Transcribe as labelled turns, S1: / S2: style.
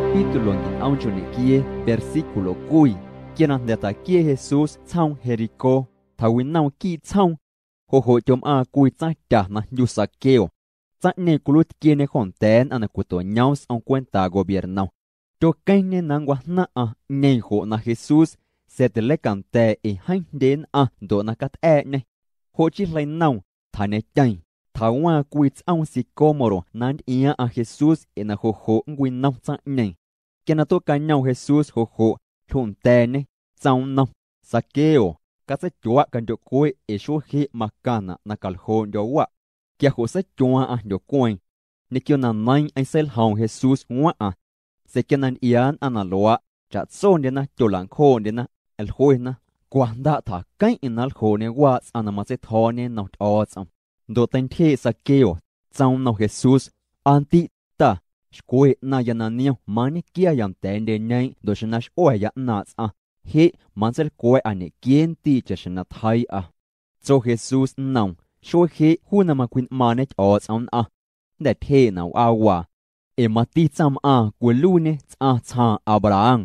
S1: capítulo en auncho nequie, versículo cui, quien ande ataquie Jesús tzaun Jericó, tawinau ki tzaun, jojo yom a cui tzaita na yu saqueo, tzane culut quien jonten anacuto ñaus on cuenta gobierno. Yo kaine nangua na a nejo na Jesús, se te le cante y hain den a do na cat e ne, hochi lai nau, thane chai tawa kuitz aun si komoro nand ia a Jesus ena jojo ngui nam tsa ne. Kena to kanyao Jesus jojo thun tene tsau nam sakeo kase chua kanjo kue esho hi makana na kalho yo wa. Kia jose chua a yo kuen. Nikio na nain ay sel haun Jesus ngua a. Se kenan ian analoa chatson dena cholan khon dena el hoina. Quanda ta kain inal khone wa anamase thone not odds. ndotentjé saqueo tsaona Jesús antita xkue'na yananiu mani kia yantendenei ndoxina x'oeya ꞌnaꞌtsꞌa jiꞌ mandzelkueꞌani quién tiicha xinatjaiꞌa tso Jesús nnom xuee jiꞌ juna macuinꞌmaañe tyꞌo̱o̱ tsꞌom nnꞌaⁿ nda̱ tjeenaꞌ wꞌaa waa ee mati tsamꞌaaⁿ cwiluiñe tsꞌaⁿ tsjaaⁿ abraham